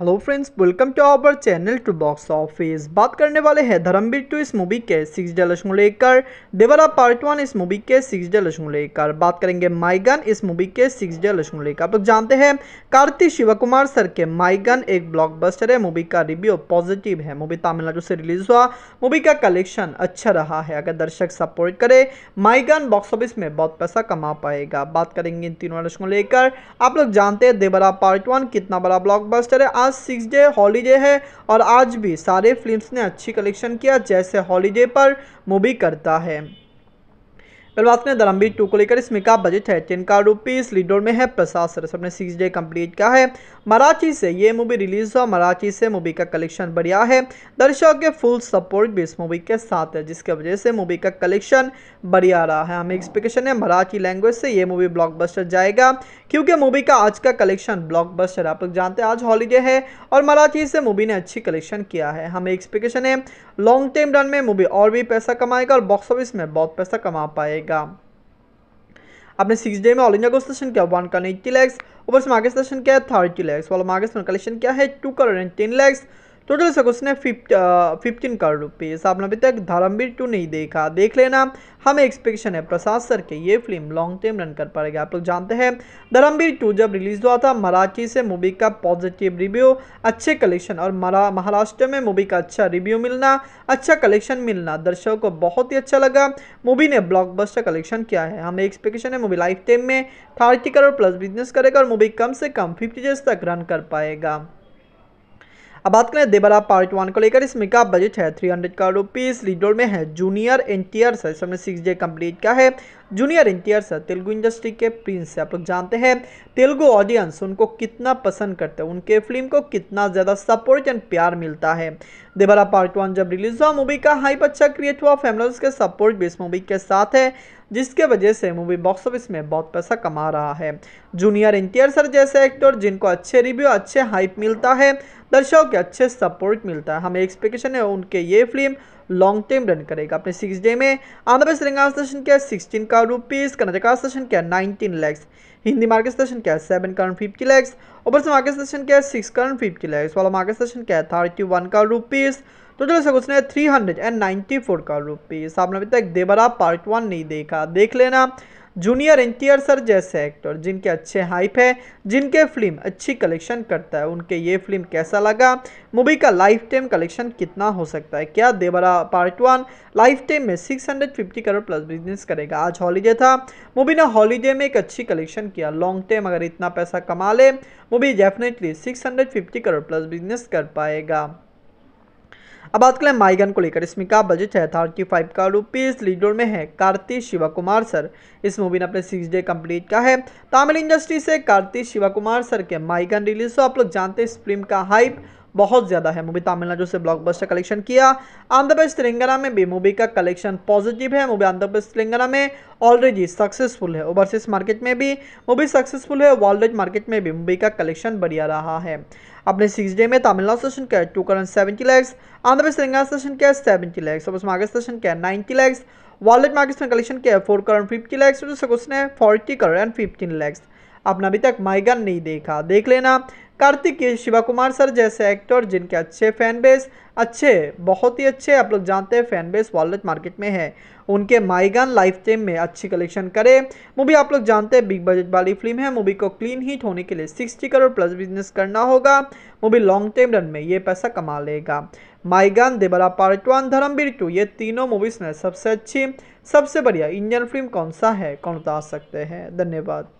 hello friends welcome to our channel to box office बात करने वाले हैं धर्मवीर टू इस मूवी के सिक्स डे को लेकर देवरा पार्ट वन इस मूवी के सिक्स डे लक्ष्म लेकर बात करेंगे माइगन इस मूवी के सिक्स डे को लेकर आप तो जानते हैं कार्तिक शिवकुमार कुमार सर के माइगन एक ब्लॉकबस्टर है मूवी का रिव्यू पॉजिटिव है मूवी तमिलनाडु से रिलीज हुआ मूवी का कलेक्शन अच्छा रहा है अगर दर्शक सपोर्ट करे माइगन बॉक्स ऑफिस में बहुत पैसा कमा पाएगा बात करेंगे इन तीनों लक्ष्मों लेकर आप लोग जानते हैं देवरा पार्ट वन कितना बड़ा ब्लॉक है आज सिक्स डे हॉलीडे है और आज भी सारे फिल्म्स ने अच्छी कलेक्शन किया जैसे हॉलीडे पर मूवी करता है बात करें दलम्बी टू को लेकर इसमें का बजट है टेन का रुपीज लीडोर में है प्रसाद सर ने सिक्स डे कंप्लीट किया है मराठी से ये मूवी रिलीज हुआ मराठी से मूवी का कलेक्शन बढ़िया है दर्शकों के फुल सपोर्ट भी इस मूवी के साथ है जिसके वजह से मूवी का कलेक्शन बढ़िया रहा है हमें एक्सपेक्टेशन है मराठी लैंग्वेज से ये मूवी ब्लॉकबस्टर जाएगा क्योंकि मूवी का आज का कलेक्शन ब्लॉकबस्टर आप लोग जानते हैं आज हॉलीडे है और मराठी से मूवी ने अच्छी कलेक्शन किया है हमें एक्सपेक्टेशन है लॉन्ग टर्म रन में मूवी और भी पैसा कमाएगा और बॉक्स ऑफिस में बहुत पैसा कमा पाएगा रहेगा अपने सिक्स डे में ऑल इंडिया क्वेश्चन क्या वन का एट्टी लैक्स ऊपर से मार्केट सेशन क्या है थर्टी लैक्स वाला मार्केट कलेक्शन क्या है two crore ten lakhs total सकस ने फिफ्टीन करोड़ रुपीज़ आपने अभी तक धर्मवीर टू नहीं देखा देख लेना हमें एक्सपेक्टेशन है प्रसाद सर के ये फिल्म लॉन्ग टर्म रन कर पाएगा आप लोग जानते हैं धर्मवीर टू जब रिलीज हुआ था मराठी से मूवी का पॉजिटिव रिव्यू अच्छे कलेक्शन और महाराष्ट्र में मूवी का अच्छा रिव्यू मिलना अच्छा कलेक्शन मिलना दर्शकों को बहुत ही अच्छा लगा मूवी ने ब्लॉकबस्टर कलेक्शन किया है हमें एक्सपेक्टेशन है मूवी लाइफ टाइम में थर्टी करोड़ प्लस बिजनेस करेगा और मूवी कम से कम फिफ्टी डेज तक रन कर पाएगा अब बात करें देबरा पार्ट वन को लेकर इसमें का बजट है थ्री हंड्रेड करोड़ रुपीज़ लीडोर में है जूनियर एन टी इसमें सिक्स डे कम्प्लीट का है junior N sir Telugu industry के प्रिंस आप लोग जानते हैं तेलुगु ऑडियंस उनको कितना पसंद करते हैं उनके फिल्म को कितना ज़्यादा सपोर्ट एंड प्यार मिलता है देवरा पार्ट वन जब रिलीज हुआ मूवी का हाइप अच्छा क्रिएट हुआ फैमिलर्स के सपोर्ट भी इस मूवी के साथ है जिसके वजह से मूवी बॉक्स ऑफिस में बहुत पैसा कमा रहा है जूनियर एनटीआर सर जैसे एक्टर जिनको अच्छे रिव्यू अच्छे हाइप मिलता है दर्शकों के अच्छे सपोर्ट मिलता है हमें एक्सपेक्टेशन है उनके ये फिल्म लॉन्ग टर्म रन करेगा अपने सिक्स डे में आंध्र प्रदेश तेलंगाना स्टेशन क्या है सिक्सटीन का रुपीज़ कर्नाटका स्टेशन क्या है nineteen lakhs Hindi market station क्या है सेवन करंट फिफ्टी लैक्स से मार्केट स्टेशन क्या है सिक्स करंट फिफ्टी लैक्स वाला मार्केट स्टेशन क्या है थर्टी वन का रुपीज़ टोटल तो इसका क्वेश्चन है three hundred and ninety four का रुपीज़ आपने अभी तक देवरा पार्ट वन नहीं देखा देख लेना जूनियर एन सर जैसे एक्टर जिनके अच्छे हाइप है जिनके फिल्म अच्छी कलेक्शन करता है उनके ये फिल्म कैसा लगा मूवी का लाइफ टाइम कलेक्शन कितना हो सकता है क्या Devara part one lifetime में 650 करोड़ प्लस बिजनेस करेगा आज हॉलीडे था मूवी ने हॉलीडे में एक अच्छी कलेक्शन किया लॉन्ग टाइम अगर इतना पैसा कमा ले movie definitely six crore plus business कर पाएगा अब बात करें माइगन को लेकर इसमें का बजट है थर्टी फाइव का रुपीज़ लीडर में है कार्तिक शिवकुमार कुमार सर इस मूवी ने अपने सिक्स डे कंप्लीट का है तमिल इंडस्ट्री से कार्तिक शिवकुमार कुमार सर के माइगन रिलीज हो आप लोग जानते हैं इस फिल्म का हाइप बहुत ज़्यादा है मूवी तमिलनाडु से ब्लॉकबस्टर कलेक्शन किया आंध्र प्रदेश तेलंगाना में भी मूवी का कलेक्शन पॉजिटिव है मूवी आंध्र प्रदेश तेलंगाना में ऑलरेडी सक्सेसफुल है ओवरसीज मार्केट में भी मूवी सक्सेसफुल है वर्ल्ड मार्केट में भी मूवी का कलेक्शन बढ़िया रहा है अपने सिक्स डे में तमिलनाडु सेशन का two current seventy lakhs Andhra Pradesh Telangana session का seventy lakhs over market session का नाइनटी लैक्स वर्ल्ड मार्केट में कलेक्शन किया फोर करोड़ फिफ्टी लैक्स और forty crore and fifteen lakhs आपने अभी तक माइगन नहीं देखा देख लेना कार्तिक के शिवा कुमार सर जैसे एक्टर जिनके अच्छे फैन बेस अच्छे बहुत ही अच्छे आप लोग जानते हैं फैन बेस वॉलेट मार्केट में है उनके माईगान लाइफ टाइम में अच्छी कलेक्शन करें मूवी आप लोग जानते हैं बिग बजट वाली फिल्म है मूवी को क्लीन हिट होने के लिए सिक्सटी करोड़ प्लस बिजनेस करना होगा मूवी लॉन्ग टर्म रन में ये पैसा कमा लेगा माईगान Devara part one Dharmaveer two ये तीनों मूवीज़ में सबसे अच्छी सबसे बढ़िया इंडियन फिल्म कौन सा है कौन बता सकते हैं धन्यवाद